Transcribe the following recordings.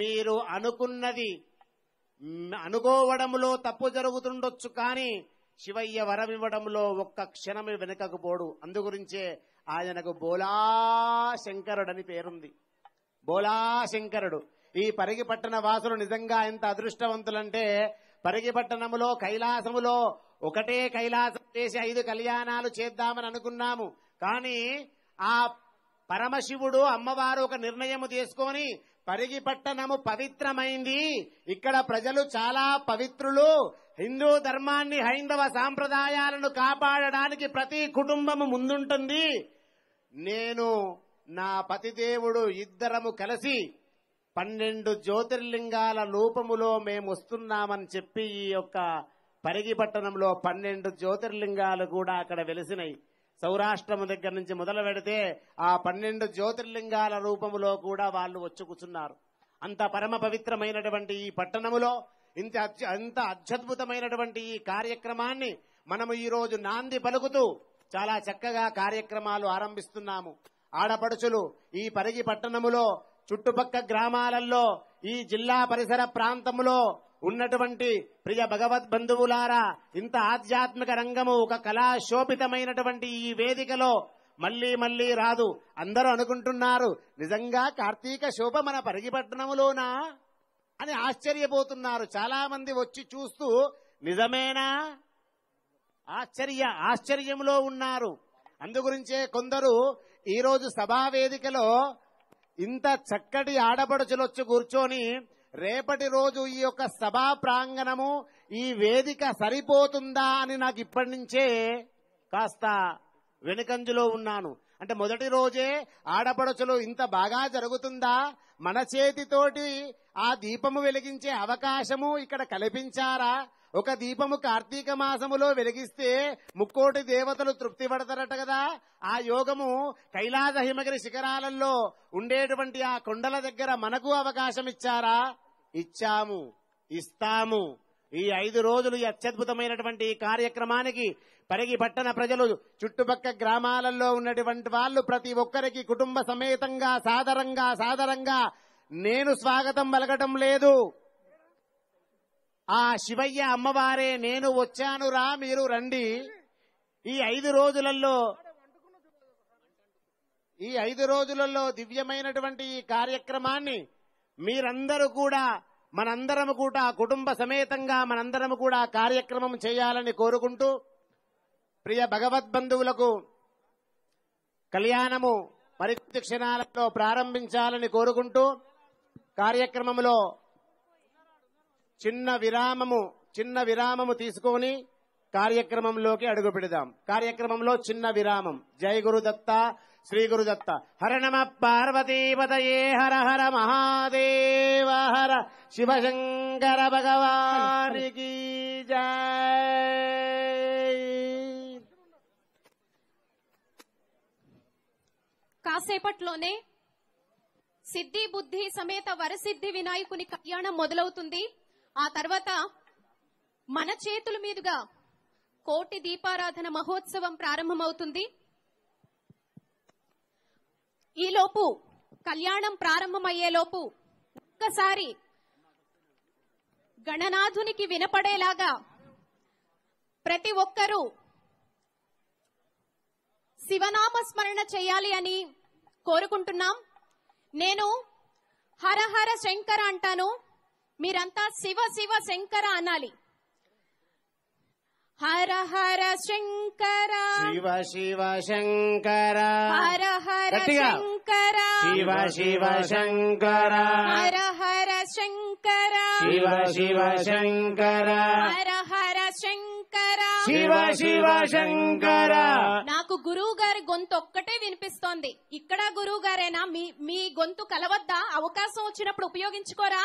మీరు అనుకున్నది అనుకోవడంలో తప్పు జరుగుతుండొచ్చు కానీ శివయ్య వరమివ్వడంలో ఒక్క క్షణమే వెనుకకు పోడు అందుగురించే ఆయనకు బోలాశంకరుడని పేరుంది బోలాశంకరుడు ఈ పరిగిపట్టణ వాసులు నిజంగా ఎంత అదృష్టవంతులంటే పరిగిపట్టణములో కైలాసములో ఒకటే కైలాసం చేసి ఐదు కళ్యాణాలు చేద్దామని అనుకున్నాము కానీ ఆ పరమశివుడు అమ్మవారు ఒక నిర్ణయము తీసుకొని పరిగి పట్టణము పవిత్రమైంది ఇక్కడ ప్రజలు చాలా పవిత్రులు హిందూ ధర్మాన్ని హైందవ సాంప్రదాయాలను కాపాడడానికి ప్రతి కుటుంబము ముందుంటుంది నేను నా పతిదేవుడు ఇద్దరము కలిసి పన్నెండు జ్యోతిర్లింగాల రూపములో మేము వస్తున్నామని చెప్పి ఈ యొక్క పరిగి పట్టణంలో పన్నెండు జ్యోతిర్లింగాలు కూడా అక్కడ వెలిసినాయి సౌరాష్ట్రము దగ్గర నుంచి మొదలు పెడితే ఆ పన్నెండు జ్యోతిర్లింగాల రూపములో కూడా వాళ్ళు వచ్చి కూర్చున్నారు అంత పరమ పవిత్రమైనటువంటి ఈ పట్టణములో ఇంత అంత అత్యద్భుతమైనటువంటి ఈ కార్యక్రమాన్ని మనము ఈ రోజు నాంది పలుకుతూ చాలా చక్కగా కార్యక్రమాలు ఆరంభిస్తున్నాము ఆడపడుచులు ఈ పరిగి పట్టణములో చుట్టుపక్క గ్రామాలలో ఈ జిల్లా పరిసర ప్రాంతములో ఉన్నటువంటి ప్రియ బంధువులారా ఇంత ఆధ్యాత్మిక రంగము ఒక కళాశోభితమైనటువంటి ఈ వేదికలో మళ్లీ మళ్లీ రాదు అందరూ అనుకుంటున్నారు నిజంగా కార్తీక శోభ మన పరిగిపట్టణములోనా అని ఆశ్చర్యపోతున్నారు చాలా మంది వచ్చి చూస్తూ నిజమేనా ఆశ్చర్య ఆశ్చర్యంలో ఉన్నారు అందుగురించే కొందరు ఈరోజు సభా వేదికలో ఇంత చక్కటి ఆడపడుచులొచ్చి కూర్చొని రేపటి రోజు ఈ యొక్క సభా ప్రాంగణము ఈ వేదిక సరిపోతుందా అని నాకు ఇప్పటి నుంచే కాస్త వెనుకంజులో ఉన్నాను అంటే మొదటి రోజే ఆడపడుచులు ఇంత బాగా జరుగుతుందా మన చేతితోటి ఆ దీపము వెలిగించే అవకాశము ఇక్కడ కల్పించారా ఒక దీపము కార్తీక మాసములో వెలిగిస్తే ముక్కోటి దేవతలు తృప్తి పడతారట కదా ఆ యోగము కైలాస హిమగిరి శిఖరాలలో ఉండేటువంటి ఆ కొండల దగ్గర మనకు అవకాశం ఇచ్చారా ఇచ్చాము ఇస్తాము ఈ ఐదు రోజులు ఈ అత్యద్భుతమైనటువంటి ఈ కార్యక్రమానికి పరిగి పట్టణ ప్రజలు చుట్టుపక్క గ్రామాలలో ఉన్నటువంటి వాళ్ళు ప్రతి ఒక్కరికి కుటుంబ సమేతంగా సాదరంగా సాదరంగా నేను స్వాగతం పలకటం లేదు ఆ శివయ్య అమ్మవారే నేను వచ్చాను రా మీరు రండి ఈ ఐదు రోజులలో ఈ ఐదు రోజులలో దివ్యమైనటువంటి ఈ కార్యక్రమాన్ని మీరందరూ కూడా మనందరం కూడా కుటుంబ సమేతంగా మనందరం కూడా కార్యక్రమం చేయాలని కోరుకుంటూ ప్రియ భగవద్ బంధువులకు కళ్యాణము మరికొద్ది క్షణాలలో ప్రారంభించాలని కోరుకుంటూ కార్యక్రమంలో చిన్న విరామము చిన్న విరామము తీసుకొని కార్యక్రమంలోకి అడుగు పెడదాం కార్యక్రమంలో చిన్న విరామం జై గురుదత్త గురుదత్త హర నమ పార్వతీపతయే హర హర మహాదేవ హర శంకర భగవానికి కాసేపట్లోనే సిద్ధి బుద్ధి సమేత వరసిద్ధి వినాయకుని కళ్యాణం మొదలవుతుంది ఆ తర్వాత మన చేతుల మీదుగా కోటి దీపారాధన మహోత్సవం ప్రారంభమవుతుంది ఈలోపు కళ్యాణం ప్రారంభమయ్యేలోపు ఒక్కసారి గణనాథునికి వినపడేలాగా ప్రతి ఒక్కరూ శివనామ స్మరణ చేయాలి అని కోరుకుంటున్నాం నేను హర హర శంకర అంటాను మీరంతా శివ శివ శంకర అనాలి హర హర శంకర శివ శివ శంకర హర హర శంకర శివ శివ శంకర హర హర శంకర శివ శివ శంకర హర హర శంకర శివ శివ శంకర నాకు గురువు గారి గొంతు ఒక్కటే వినిపిస్తోంది ఇక్కడ గురువు గారేనా మీ మీ గొంతు కలవద్దా అవకాశం వచ్చినప్పుడు ఉపయోగించుకోరా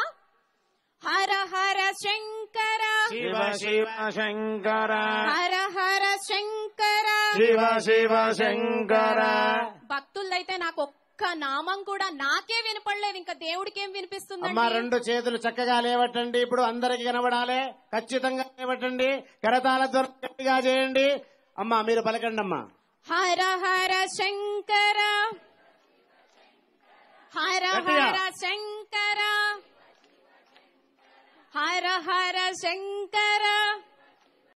హర హర శంకర శివ శివ శంకర హర హర శంకర శివ శివ శంకర భక్తులైతే నాకు ఒక్క నామం కూడా నాకే వినపడలేదు ఇంకా దేవుడికి ఏం వినిపిస్తుంది అమ్మా రెండు చేతులు చక్కగా లేవటండి ఇప్పుడు అందరికి కనబడాలి ఖచ్చితంగా లేవటండి కరతాల దొరకగా చేయండి అమ్మా మీరు పలకండి అమ్మా హర హర శంకర హర హర శంకర हर हर शङ्कर